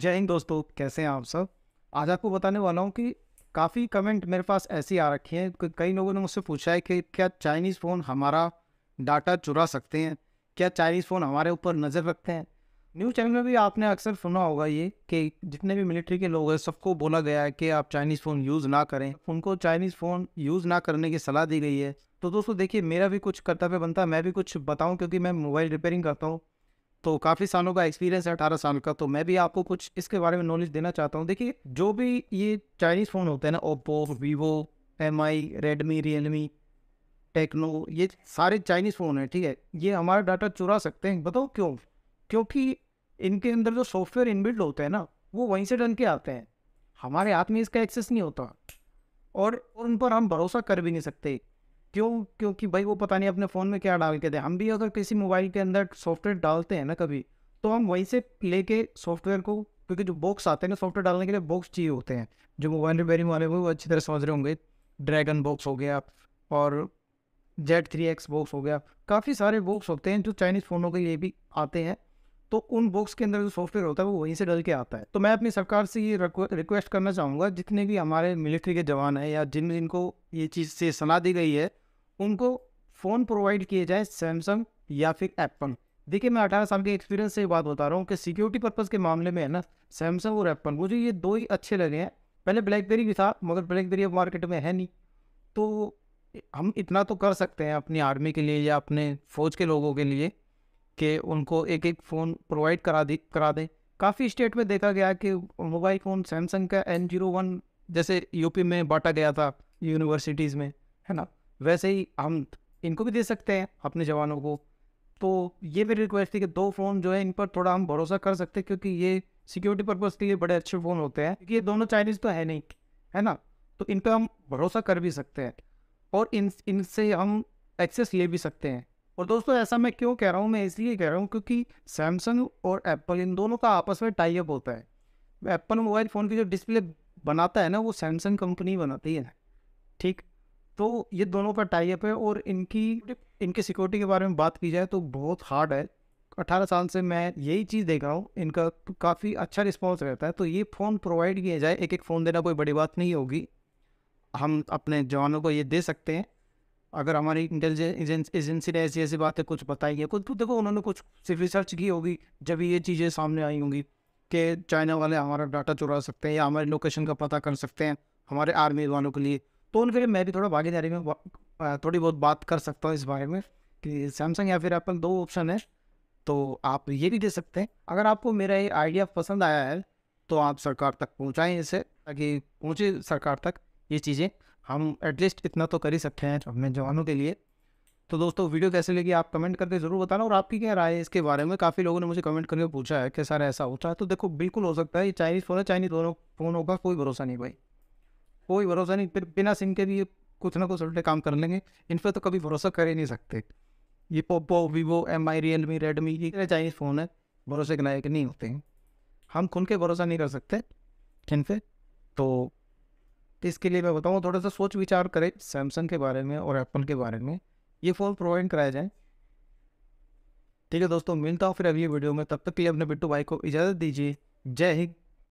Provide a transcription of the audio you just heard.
जय हिंद दोस्तों कैसे हैं आप सब आज आपको बताने वाला हूँ कि काफ़ी कमेंट मेरे पास ऐसी आ रखी हैं कई लोगों ने मुझसे पूछा है कि क्या चाइनीज़ फ़ोन हमारा डाटा चुरा सकते हैं क्या चाइनीज़ फ़ोन हमारे ऊपर नज़र रखते हैं न्यूज़ चैनल में भी आपने अक्सर सुना होगा ये कि जितने भी मिलिट्री के लोग हैं सबको बोला गया है कि आप चाइनीज़ फ़ोन यूज़ ना करें उनको चाइनीज़ फ़ोन यूज़ ना करने की सलाह दी गई है तो दोस्तों देखिए मेरा भी कुछ कर्तव्य बनता है मैं भी कुछ बताऊँ क्योंकि मैं मोबाइल रिपेयरिंग करता हूँ तो काफ़ी सालों का एक्सपीरियंस है अठारह साल का तो मैं भी आपको कुछ इसके बारे में नॉलेज देना चाहता हूँ देखिए जो भी ये चाइनीज़ फ़ोन होते हैं ना Oppo Vivo M I Redmi Realme Tecno ये सारे चाइनीज़ फ़ोन हैं ठीक है ये हमारा डाटा चुरा सकते हैं बताओ क्यों क्योंकि इनके अंदर जो सॉफ्टवेयर इनबिल्ड होते हैं ना वो वहीं से डन के आते हैं हमारे हाथ में इसका एक्सेस नहीं होता और उन पर हम भरोसा कर भी नहीं सकते क्यों क्योंकि भाई वो पता नहीं अपने फ़ोन में क्या डाल के दे हम भी अगर किसी मोबाइल के अंदर सॉफ्टवेयर डालते हैं ना कभी तो हम वहीं से लेके सॉफ्टवेयर को क्योंकि जो बॉक्स आते हैं ना सॉफ्टवेयर डालने के लिए बॉक्स चाहिए होते हैं जो मोबाइल रिपेयरिंग वाले वो अच्छी तरह समझ रहे होंगे ड्रैगन बॉक्स हो गया और जेड थ्री एक्स बॉक्स हो गया काफ़ी सारे बॉक्स होते हैं जो चाइनीज़ फ़ोनों के लिए भी आते हैं तो उन बॉक्स के अंदर जो सॉफ्टवेयर होता है वो वहीं से डल के आता है तो मैं अपनी सरकार से ये रिक्वेस्ट करना चाहूँगा जितने भी हमारे मिलिट्री के जवान हैं या जिन जिनको ये चीज़ से सलाह दी गई है उनको फ़ोन प्रोवाइड किए जाए सैमसंग या फिर एप्पल देखिए मैं अठारह साल के एक्सपीरियंस से बात बता रहा हूँ कि सिक्योरिटी पर्पज़ के मामले में है ना सैमसंग और एप्पल मुझे ये दो ही अच्छे लगे हैं पहले ब्लैकबेरी भी था मगर ब्लैकबेरी अब मार्केट में है नहीं तो हम इतना तो कर सकते हैं अपनी आर्मी के लिए या अपने फ़ौज के लोगों के लिए कि उनको एक एक फ़ोन प्रोवाइड करा दी करा दें काफ़ी स्टेट में देखा गया कि मोबाइल फ़ोन सैमसंग का एन जीरो वन जैसे यूपी में बांटा गया था यूनिवर्सिटीज़ में है ना वैसे ही हम इनको भी दे सकते हैं अपने जवानों को तो ये मेरी रिक्वेस्ट थी कि दो फ़ोन जो है इन पर थोड़ा हम भरोसा कर सकते हैं क्योंकि ये सिक्योरिटी पर्पज़ के लिए बड़े अच्छे फ़ोन होते हैं क्योंकि ये दोनों चाइनीज़ तो है नहीं है ना तो इन पर हम भरोसा कर भी सकते हैं और इन इनसे हम एक्सेस ले भी सकते हैं और दोस्तों ऐसा मैं क्यों कह रहा हूँ मैं इसलिए कह रहा हूँ क्योंकि सैमसंग और एप्पल इन दोनों का आपस में टाइप होता है एप्पल मोबाइल फ़ोन की जो डिस्प्ले बनाता है ना वो सैमसंग कंपनी बनाती है ठीक तो ये दोनों का टाइप है और इनकी इनके सिक्योरिटी के बारे में बात की जाए तो बहुत हार्ड है अठारह साल से मैं यही चीज़ देख रहा हूँ इनका काफ़ी अच्छा रिस्पॉन्स रहता है तो ये फ़ोन प्रोवाइड किया जाए एक एक फ़ोन देना कोई बड़ी बात नहीं होगी हम अपने जवानों को ये दे सकते हैं अगर हमारी इंटेलिजेंस एजेंसी ने ऐसी ऐसी बातें कुछ बताई है कुछ तो देखो उन्होंने कुछ सिर्फ रिसर्च की होगी जब ये चीज़ें सामने आई होंगी कि चाइना वाले हमारा डाटा चुरा सकते हैं या हमारे लोकेशन का पता कर सकते हैं हमारे आर्मी वालों के लिए तो उनके लिए मैं भी थोड़ा भागीदारी में थोड़ी बहुत बात कर सकता हूँ इस बारे में कि सैमसंग या फिर एप्पल दो ऑप्शन है तो आप ये भी दे सकते हैं अगर आपको मेरा ये आइडिया पसंद आया है तो आप सरकार तक पहुँचाएँ इसे ताकि पहुँचे सरकार तक ये चीज़ें हम एटलीस्ट इतना तो कर ही सकते हैं अपने जवानों के लिए तो दोस्तों वीडियो कैसे लगी आप कमेंट करके ज़रूर बताना और आपकी क्या राय है इसके बारे में काफ़ी लोगों ने मुझे कमेंट करके पूछा है कि सर ऐसा होता है तो देखो बिल्कुल हो सकता है ये चाइनीज़ फ़ोन है चाइनीज़ दोनों फ़ोन होगा कोई भरोसा नहीं भाई कोई भरोसा नहीं फिर बिना सिम के भी कुछ ना कुछ उल्टे काम कर लेंगे इन पर तो कभी भरोसा कर ही नहीं सकते ये पोपो Vivo M I Realme Redmi ये चाइनीज़ फ़ोन है भरोसे के लायक नहीं होते हैं हम खुल के भरोसा नहीं कर सकते इन पर तो इसके लिए मैं बताऊँ थोड़ा सा सोच विचार करें सैमसंग के बारे में और एप्पल के बारे में ये फ़ोन प्रोवाइड कराए जाए ठीक है दोस्तों मिलता हूँ फिर अगली वीडियो में तब तक के लिए अपने बिट्टू भाई को इजाज़त दीजिए जय हिंद